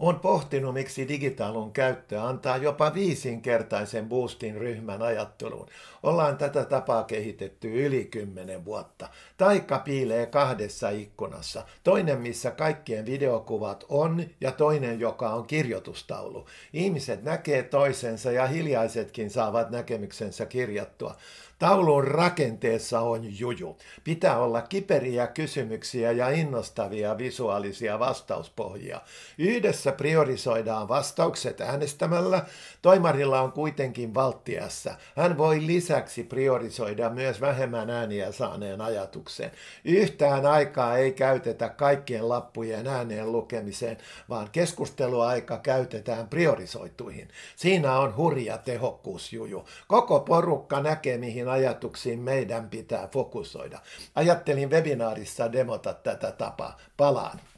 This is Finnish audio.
on pohtinut, miksi digitaalun käyttö antaa jopa viisinkertaisen boostin ryhmän ajatteluun. Ollaan tätä tapaa kehitetty yli kymmenen vuotta. Taikka piilee kahdessa ikkunassa. Toinen, missä kaikkien videokuvat on, ja toinen, joka on kirjoitustaulu. Ihmiset näkee toisensa ja hiljaisetkin saavat näkemyksensä kirjattua. Taulun rakenteessa on juju. Pitää olla kiperiä kysymyksiä ja innostavia visuaalisia vastauspohjia. Yhdessä missä priorisoidaan vastaukset äänestämällä, toimarilla on kuitenkin valttiassa. Hän voi lisäksi priorisoida myös vähemmän ääniä saaneen ajatuksen. Yhtään aikaa ei käytetä kaikkien lappujen ääneen lukemiseen, vaan keskusteluaika käytetään priorisoituihin. Siinä on hurja tehokkuusjuju. Koko porukka näkee, mihin ajatuksiin meidän pitää fokusoida. Ajattelin webinaarissa demota tätä tapaa. Palaan.